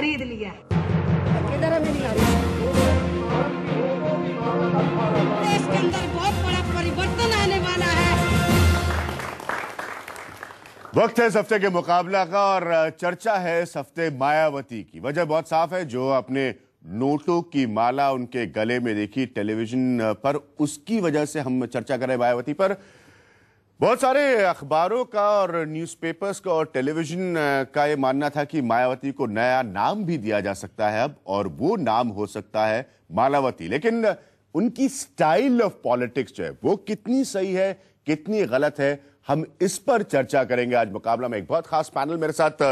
खरीद लिया किधर है मेरी गाड़ी देश के अंदर बहुत बड़ा परिवर्तन आने वाला है वक्त है इस हफ्ते के मुकाबला का और चर्चा है इस हफ्ते मायावती की वजह बहुत साफ है जो अपने नोटों की माला उनके गले में देखी टेलीविजन पर उसकी वजह से हम चर्चा कर हैं मायावती पर बहुत सारे अखबारों का और न्यूज़पेपर्स का और टेलीविजन का ये मानना था कि मायावती को नया नाम भी दिया जा सकता है अब और वो नाम हो सकता है मालावती लेकिन उनकी स्टाइल ऑफ पॉलिटिक्स जो है वो कितनी सही है कितनी गलत है हम इस पर चर्चा करेंगे आज मुकाबला में एक बहुत खास पैनल मेरे साथ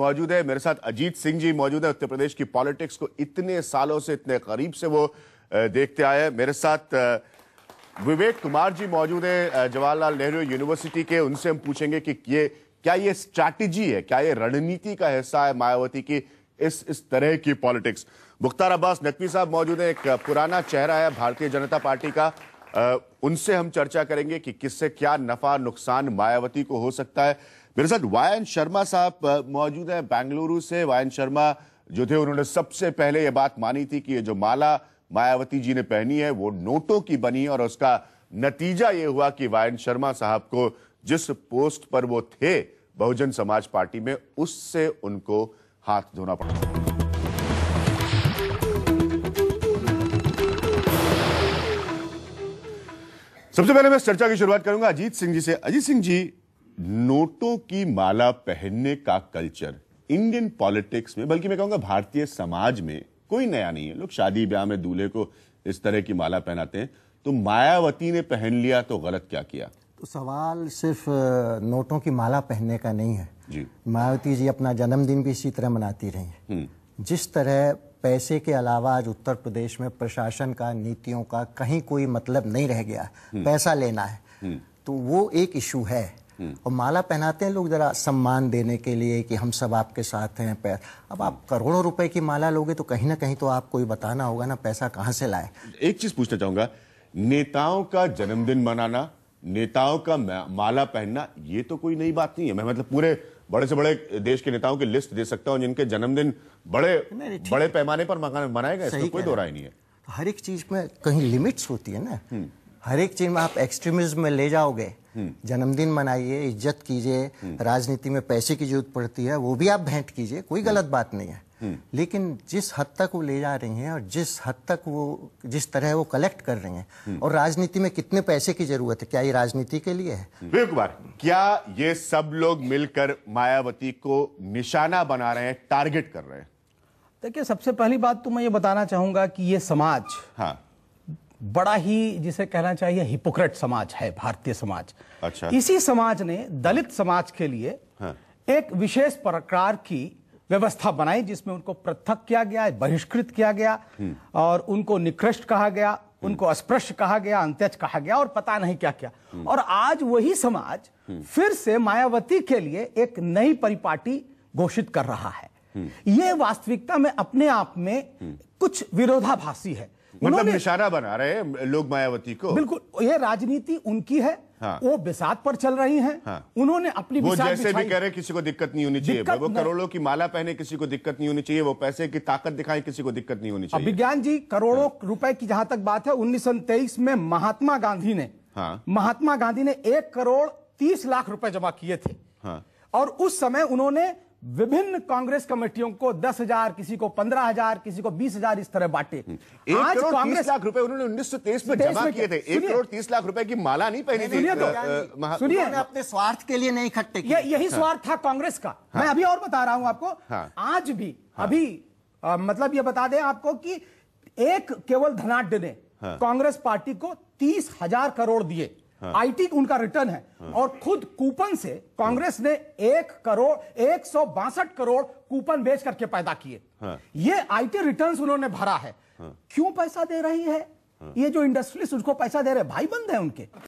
मौजूद है मेरे साथ अजीत सिंह जी मौजूद है उत्तर प्रदेश की पॉलिटिक्स को इतने सालों से इतने करीब से वो देखते आए मेरे साथ विवेक कुमार जी मौजूद है जवाहरलाल नेहरू यूनिवर्सिटी के उनसे हम पूछेंगे कि ये क्या ये स्ट्रैटेजी है क्या ये रणनीति का हिस्सा है मायावती की इस इस तरह की पॉलिटिक्स मुख्तार अब्बास नकवी साहब मौजूद है एक पुराना चेहरा है भारतीय जनता पार्टी का उनसे हम चर्चा करेंगे कि किससे क्या नफा नुकसान मायावती को हो सकता है मेरे साथ वायन शर्मा साहब मौजूद हैं बेंगलुरु से वायन शर्मा जो थे उन्होंने सबसे पहले ये बात मानी थी कि ये जो माला मायावती जी ने पहनी है वो नोटों की बनी और उसका नतीजा ये हुआ कि वायन शर्मा साहब को जिस पोस्ट पर वो थे बहुजन समाज पार्टी में उससे उनको हाथ धोना पड़ा सबसे पहले मैं चर्चा की शुरुआत करूंगा अजीत सिंह जी से अजीत सिंह जी नोटों की माला पहनने का कल्चर इंडियन पॉलिटिक्स में बल्कि मैं कहूंगा भारतीय समाज में कोई नया नहीं है लोग शादी ब्याह में दूल्हे को इस तरह की माला पहनाते हैं तो मायावती ने पहन लिया तो गलत क्या किया तो सवाल सिर्फ नोटों की माला पहनने का नहीं है जी मायावती जी अपना जन्मदिन भी इसी तरह मनाती रही हैं हम्म। जिस तरह पैसे के अलावा आज उत्तर प्रदेश में प्रशासन का नीतियों का कहीं कोई मतलब नहीं रह गया हम्म। पैसा लेना है हम्म। तो वो एक इशू है हम्म। और माला पहनाते हैं लोग ज़रा सम्मान देने के लिए कि हम सब आपके साथ हैं पैर अब आप करोड़ों रुपए की माला लोगे तो कहीं ना कहीं तो आपको ये बताना होगा ना पैसा कहाँ से लाए एक चीज़ पूछना चाहूंगा नेताओं का जन्मदिन मनाना नेताओं का माला पहनना ये तो कोई नई बात नहीं है मैं मतलब पूरे बड़े से बड़े देश के नेताओं की लिस्ट दे सकता हूँ जिनके जन्मदिन बड़े बड़े पैमाने पर मनाए गए इसमें कोई दो नहीं है तो हर एक चीज में कहीं लिमिट्स होती है ना हम्म। हर एक चीज में आप एक्सट्रीमिज्म में ले जाओगे जन्मदिन मनाइए इज्जत कीजिए राजनीति में पैसे की जरूरत पड़ती है वो भी आप भेंट कीजिए कोई गलत बात नहीं है लेकिन जिस हद तक वो ले जा रही हैं और जिस हद तक वो जिस तरह वो कलेक्ट कर रही हैं और राजनीति में कितने पैसे की जरूरत है क्या ये राजनीति के लिए है विवेक क्या ये सब लोग मिलकर मायावती को निशाना बना रहे हैं टारगेट कर रहे हैं देखिए सबसे पहली बात तो मैं ये बताना चाहूंगा कि ये समाज हाँ बड़ा ही जिसे कहना चाहिए हिपोक्रेट समाज है भारतीय समाज अच्छा इसी समाज ने दलित समाज के लिए हाँ। एक विशेष प्रकार की व्यवस्था बनाई जिसमें उनको पृथक किया गया बहिष्कृत किया गया हम्म। और उनको निकृष्ट कहा गया हम्म। उनको अस्पृश्य कहा गया अंत्यज कहा गया और पता नहीं क्या क्या हम्म। और आज वही समाज फिर से मायावती के लिए एक नई परिपाटी घोषित कर रहा है ये वास्तविकता में अपने आप में कुछ विरोधाभासी है मतलब निशाना बना रहे लोग मायावती को बिल्कुल ये राजनीति उनकी है हाँ। वो बिसात पर चल रही हैं हाँ। उन्होंने अपनी वो जैसे भी कह रहे किसी को दिक्कत नहीं होनी चाहिए वो करोड़ों की माला पहने किसी को दिक्कत नहीं होनी चाहिए वो पैसे की ताकत दिखाएं किसी को दिक्कत नहीं होनी चाहिए विज्ञान जी करोड़ों हाँ। रुपए की जहां तक बात है उन्नीस में महात्मा गांधी ने हाँ। महात्मा गांधी ने एक करोड़ तीस लाख रुपए जमा किए थे हाँ। और उस समय उन्होंने विभिन्न कांग्रेस कमेटियों को दस हजार किसी को पंद्रह हजार किसी को बीस हजार इस तरह बांटे हम्म। आज कांग्रेस लाख रुपए उन्होंने उन्नीस सौ तेईस में जमा किए थे एक करोड़ तीस लाख रुपए की माला नहीं पहनी थी सुनिए तो। अपने स्वार्थ के लिए नहीं इकट्ठे यही हाँ। स्वार्थ था कांग्रेस का हाँ। मैं अभी और बता रहा हूं आपको हाँ। आज भी अभी मतलब ये बता दें आपको कि एक केवल धनाढ़ ने कांग्रेस पार्टी को तीस हजार करोड़ दिए हाँ। आईटी उनका रिटर्न है हाँ। और खुद कूपन से कांग्रेस ने एक करोड़ एक सौ बासठ करोड़ कूपन बेच करके पैदा किए हाँ। ये आईटी रिटर्न्स उन्होंने भरा है हाँ। क्यों पैसा दे रही है ये जो इंडस्ट्रीज उसको पैसा दे रहे भाई बंद है उनके